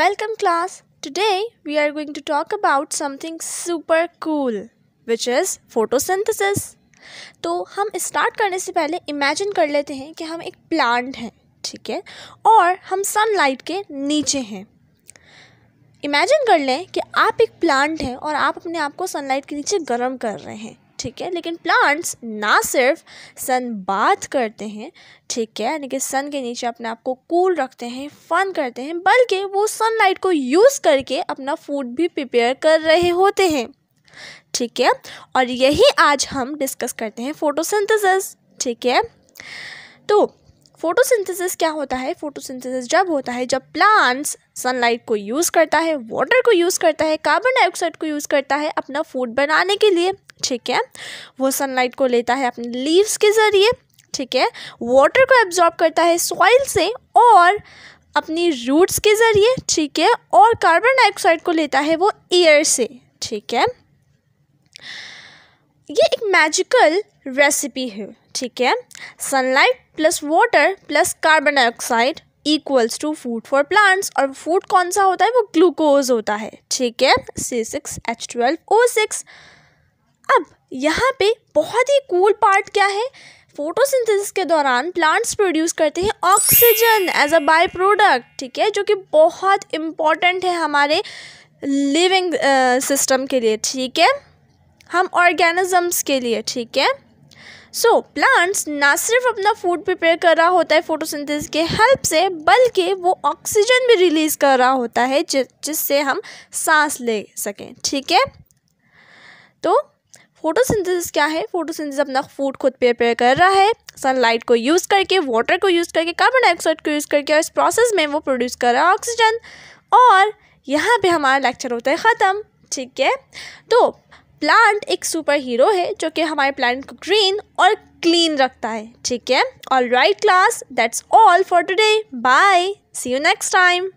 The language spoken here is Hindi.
Welcome class. Today we are going to talk about something super cool which is photosynthesis. तो हम स्टार्ट करने से पहले इमेजिन कर लेते हैं कि हम एक प्लांट हैं ठीक है और हम सनलाइट के नीचे हैं इमेजिन कर लें कि आप एक प्लांट हैं और आप अपने आप को सनलाइट के नीचे गर्म कर रहे हैं ठीक है लेकिन प्लांट्स ना सिर्फ सन बात करते हैं ठीक है यानी कि सन के नीचे अपने आप को कूल रखते हैं फन करते हैं बल्कि वो सनलाइट को यूज़ करके अपना फूड भी प्रिपेयर कर रहे होते हैं ठीक है और यही आज हम डिस्कस करते हैं फोटोसिंथेसिस ठीक है तो फोटोसिंथेसिस क्या होता है फोटोसिंथेसिस जब होता है जब प्लांट्स सनलाइट को यूज़ करता है वाटर को यूज़ करता है कार्बन डाइऑक्साइड को यूज़ करता है अपना फूड बनाने के लिए ठीक है वो सनलाइट को लेता है अपने लीव्स के ज़रिए ठीक है वाटर को एब्जॉर्ब करता है सॉइल से और अपनी रूट्स के ज़रिए ठीक है और कार्बन डाइऑक्साइड को लेता है वो एयर से ठीक है ये एक मैजिकल रेसिपी है ठीक है sunlight plus water plus carbon dioxide equals to food for plants और फूड कौन सा होता है वो ग्लूकोज होता है ठीक है C six H twelve O six अब यहाँ पे बहुत ही कूल पार्ट क्या है फोटोसिंथेसिस के दौरान प्लांट्स प्रोड्यूस करते हैं oxygen as a by product ठीक है जो कि बहुत इम्पॉर्टेंट है हमारे लिविंग सिस्टम uh, के लिए ठीक है हम ऑर्गेनिज़म्स के लिए ठीक है सो प्लांट्स ना सिर्फ अपना फूड प्रिपेयर कर रहा होता है फोटोसिंथेसिस के हेल्प से बल्कि वो ऑक्सीजन भी रिलीज़ कर रहा होता है जि जिससे हम सांस ले सकें ठीक है तो फोटोसिंथेसिस क्या है फोटोसिंथेसिस अपना फूड खुद प्रिपेयर कर रहा है सनलाइट को यूज़ करके वाटर को यूज़ करके कार्बन डाइऑक्साइड को यूज़ करके और इस प्रोसेस में वो प्रोड्यूस कर रहा है ऑक्सीजन और यहाँ पे हमारा लेक्चर होता है ख़त्म ठीक है तो प्लांट एक सुपर हीरो है जो कि हमारे प्लांट को ग्रीन और क्लीन रखता है ठीक है all right class that's all for today bye see you next time